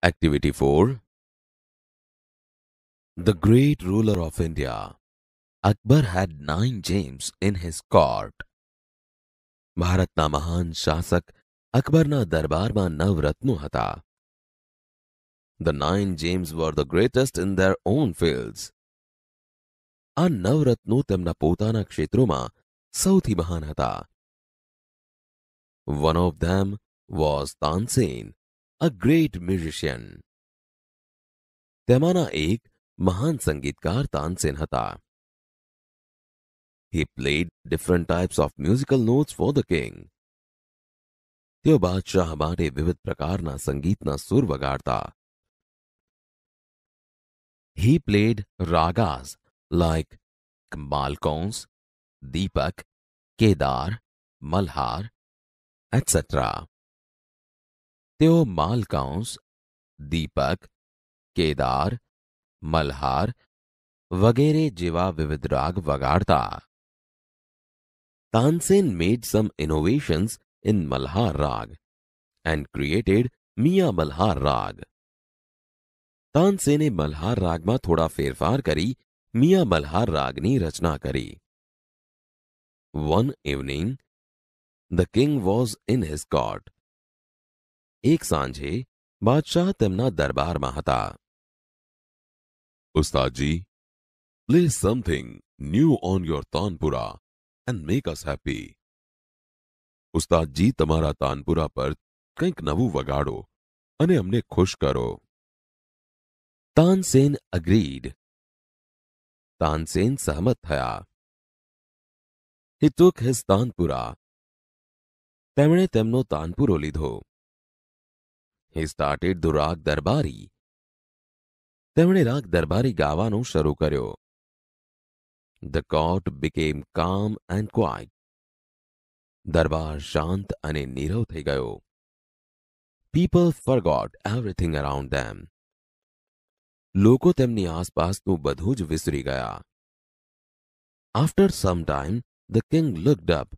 Activity 4 The great ruler of India, Akbar had nine James in his court. Bharatna Mahan Shasak Akbarna Darbarma Navratnu Hata. The nine James were the greatest in their own fields. આ નવરત્નો તેમના પોતાના ક્ષેત્રોમાં સૌથી મહાન One of them was was Tansen a great musician तेमाना एक महान संगीतकार तानसेन હતા he played different types of musical notes for the king તેઓ બાદશાહ માટે વિવિધ પ્રકારના સંગીતના સૂર વગાડતા he played ragas like malkons deepak kedar malhar etc તેઓ માલકાંસ દીપક કેદાર મલ્હાર વગેરે જેવા વિવિધ રાગ વગાડતા Tansen made some innovations in Malhar Rag and created Mia Malhar Rag. તાનસેને મલ્હાર રાગમાં થોડા ફેરફાર કરી મિયા મલ્હાર રાગની રચના કરી one evening the king was in his court એક સાંજે બાદશાહ તેમના દરબારમાં હતા Ustadji play something new on your tanpura and make us happy ઉસ્તાદજી તમારા તાનપુરા પર કંઈક નવું વગાડો અને અમને ખુશ કરો તાનસેન અગ્રીડ તાનસેન સહમત થયા હી ટુક હિઝ તાનપુરા તેમણે તેમનો તાનપુરો લીધો હી સ્ટાર્ટેડ ધ રાગ દરબારી તેમણે રાગ દરબારી ગાવાનું શરૂ કર્યો ધ કોટ બિકેમ કામ એન્ડ ક્વાઇટ દરબાર શાંત અને નીરવ થઈ ગયો people forgot everything around them લોકો તેમની આસપાસનું બધું જ વિસરી ગયા after some time the king looked up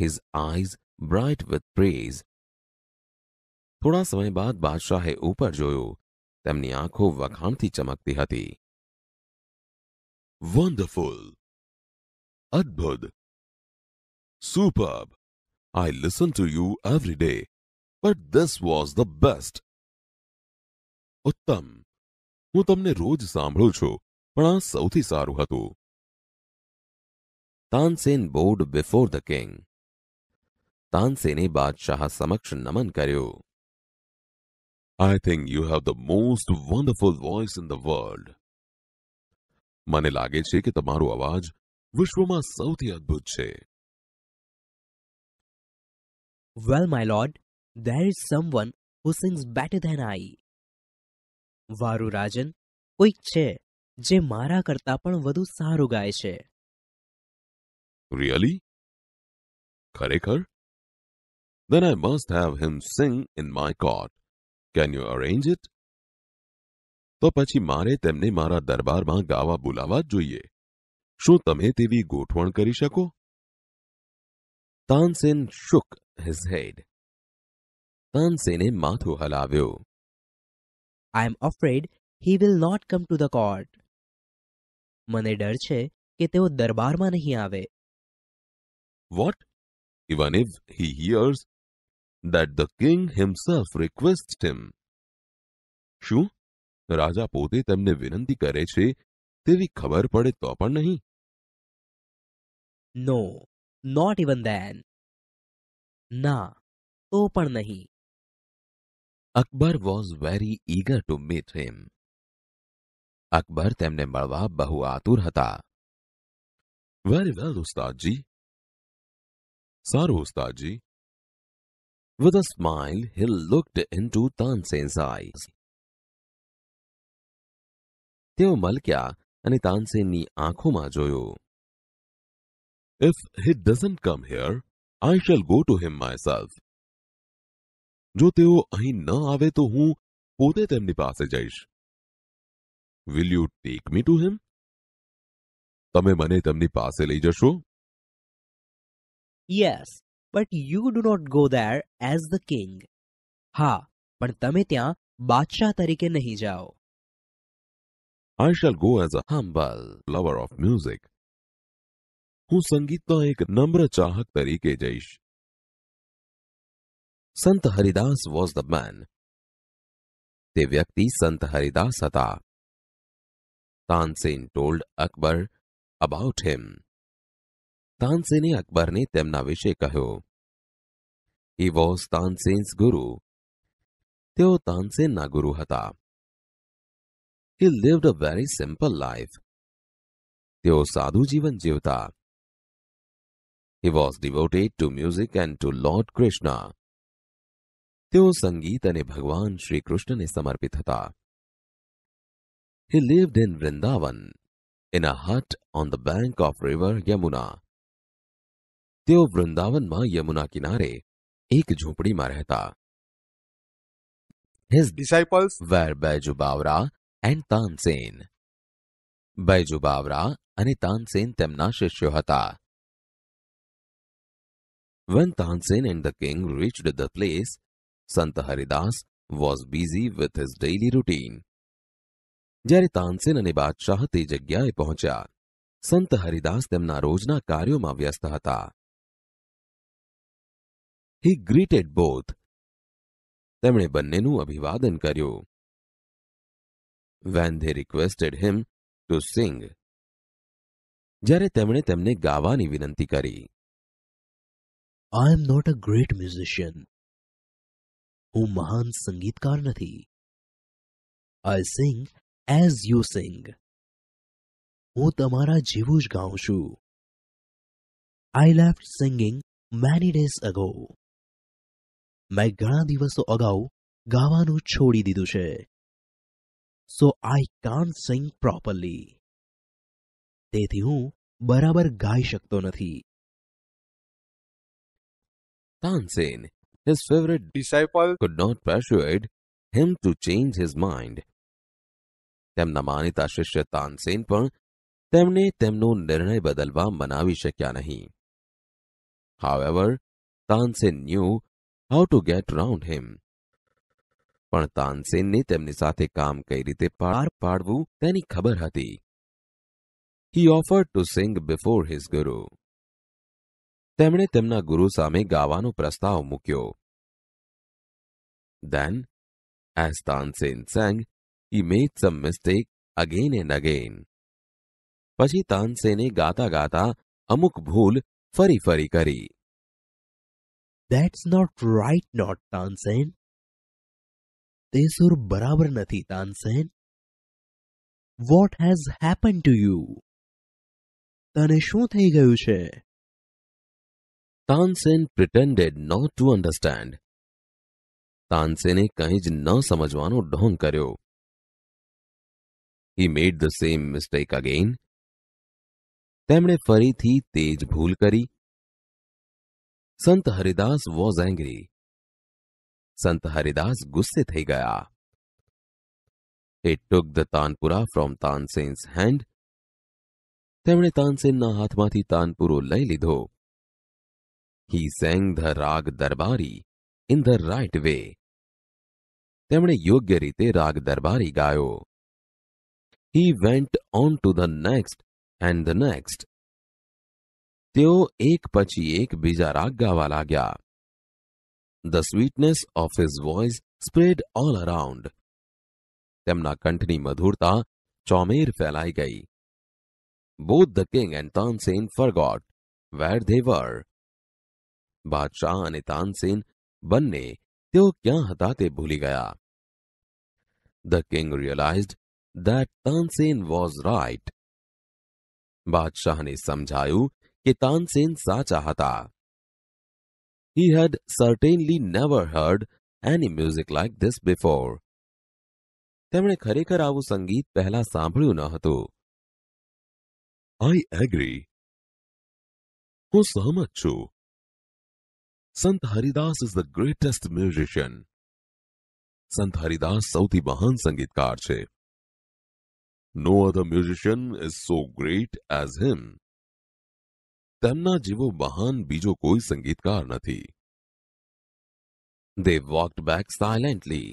his eyes bright with praise થોડા સમય બાદ બાદશાહે ઉપર જોયું તેમની આંખો વખાણથી ચમકતી હતી વન્ડરફુલ અદ્ભુત superb I listen to you every day but this was the best ઉત્તમ હું તમને રોજ સાંભળું છું પણ આ સૌથી સારું હતું Tansen bowed before the king તાનસેને બાદશાહ સમક્ષ નમન કર્યું I think you have the most wonderful voice in the world. મને લાગે છે કે તમારો અવાજ વિશ્વમાં સૌથી અદ્ભુત છે. Well, my lord, there is someone who sings better than I. વારુ રાજન કોઈક છે જે મારા કરતા પણ વધુ સારું ગાય છે. Really? ખરેખર? Then I must have him sing in my court. Can you arrange it? તો પછી મારે તેમને મારા દરબારમાં ગાવા બોલાવા જોઈએ શું તમે તેવી ગોઠવણ કરી શકો તાનસેન શુક હિઝ હેડ તાનસેને માથું હલાવ્યો I am afraid he will not come to the court મને ડર છે કે તેઓ દરબારમાં નહીં આવે what even if he hears that the king himself requests him. શું રાજા પોતે તેમને વિનંતી કરે છે તેવી ખબર પડે તો પણ નહીં નો નોટ ઇવન ધેન ના તો પણ નહીં Akbar was very eager to meet him Akbar તેમને મળવા બહુ આતુર હતા વેરી વેલ ઉસ્તાદજી સારું ઉસ્તાદજી With a smile, he looked into Tansen's eyes. તેઓ મલક્યા અને તાનસેનની આંખોમાં joyo. If he doesn't come here, I shall go to him myself. Jo તેઓ ahi na aave to hu, pote temni પાસે jaish. Will you take me to him? તમે મને તેમની પાસે લઈ જશો? Yes, but you do not go there as the king હા પણ તમે ત્યાં બાદશાહ તરીકે નહીં જાઓ I shall go as a humble lover of music. હું સંગીતનો એક નમ્ર ચાહક તરીકે જઈશ સંત હરિદાસ વોઝ ધ મેન તે વ્યક્તિ સંત હરિદાસ હતા Tansen told Akbar about him તાનસેને અકબરને તેમના વિશે કહ્યું હી વોઝ તાનસેન્સ ગુરુ તેઓ તાનસેનના ગુરુ હતા he lived a very simple life તેઓ સાદું જીવન જીવતા he was devoted to music and to Lord Krishna તેઓ સંગીત અને ભગવાન શ્રી કૃષ્ણને સમર્પિત હતા he lived in Vrindavan in a hut on the bank of river Yamuna તેઓ વૃંદાવનમાં યમુના કિનારે એક ઝૂંપડીમાં રહેતા His disciples were Baiju Bawra and Tansen. Baiju Bawra અને તાનસેન તેમના શિષ્યો હતા. When Tansen and the king reached the place, Sant Haridas was busy with his daily routine. જ્યારે તાનસેન અને બાદશાહ તે જગ્યાએ પહોંચ્યા સંત હરિદાસ તેમના રોજના કાર્યોમાં વ્યસ્ત હતા હી ગ્રીટેડ બોથ તેમણે બંનેનું અભિવાદન કર્યું when they requested him to sing જ્યારે તેમણે તેમને ગાવાની વિનંતી કરી I am not a great musician હું મહાન સંગીતકાર નથી આઈ સિંગ એઝ યુ સિંગ હું તમારા જેવું જ ગાઉં છું I left singing many days ago મે ઘણા દિવસો અગાઉ ગાવાનું છોડી દીધું છે સો આઈ കാન્ટ સિંગ પ્રોપરલી તેથી હું બરાબર ગાઈ શકતો નથી Tansen his favourite disciple could not PERSUADE him to change his mind તેમના માનિત આશ્રય તાનસેન પર તેમણે તેમનો નિર્ણય બદલવા મનાવી શક્યા નહીં however Tansen knew how to get round him પણ તાનસેનને તેમની સાથે કામ કઈ રીતે પાર પાડવું તેની ખબર હતી he offered to sing before his guru તેમણે તેમના ગુરુ સામે ગાવાનો પ્રસ્તાવ મૂક્યો then as Tansen sang he made some mistake again and again પછી તાનસેને ગાતા ગાતા અમુક ભૂલ ફરી ફરી કરી that's not right note Tansen તે સુર બરાબર નથી Tansen what has happen to you તને શું થઈ ગયું છે Tansen pretended not to understand તાનસેને કંઈ જ ન સમજવાનો ઢોંગ કર્યો હી made the same mistake again તેમણે ફરીથી તે જ ભૂલ કરી સંત હરિદાસ વોઝ એંગ્રી સંત હરિદાસ ગુસ્સે થઈ ગયા it took the tanpura from Tansen's hand તેમણે તાનસેનના હાથમાંથી તાનપુરો લઈ લીધો હી sang the raga Darbari in the right way તેમણે યોગ્ય રીતે રાગ દરબારી ગાયો he went on to the next and the next તેઓ એક પછી એક બીજા રાગ ગાવા લાગ્યા the sweetness of his voice spread all around તેમના કંઠની મધુરતા ચોમેર ફેલાઈ ગઈ both the king and Tansen forgot where they were બાદશાહ અને તાનસેન બંને તેઓ ક્યાં હતા તે ભૂલી ગયા the king realised that Tansen was right બાદશાહને સમજાયું कीतान सेन સા ચાહતા he had certainly never heard any music like this before તેમણે ખરેખર આવો સંગીત પહેલા સાંભળ્યો નહોતો આઈ એગ્રી હું સહમત છું Sant Haridas is the greatest musician Sant Haridas સૌથી મહાન સંગીતકાર છે no other musician is so great as Him تننا جیو মহান બીજો કોઈ સંગીતકાર નથી દે વોકડ બેક સાયલેન્ટલી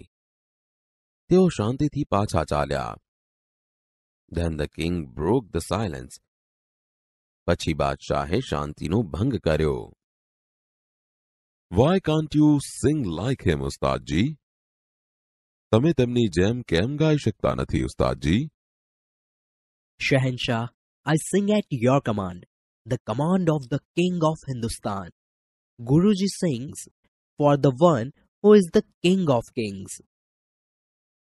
તેઓ શાંતિ થી પાછા ચાલ્યા then the king broke the silence પછી બાદશાહે શાંતિ નો ભંગ કર્યો why can't you sing like him Ustad ji તમે તેમની જેમ કેમ ગાઈ શકતા નથી ઉસ્તાદ جی Shahenshah I sing at your command the command of the King of Hindustan. Guruji sings for the one who is the King of Kings.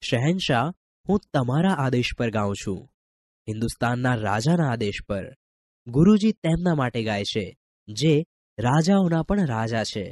શહેનશાહ હું તમારા આદેશ પર ગાઉં છું હિન્દુસ્તાનના રાજાના આદેશ પર ગુરુજી તેમના માટે ગાય છે જે રાજાઓના પણ રાજા છે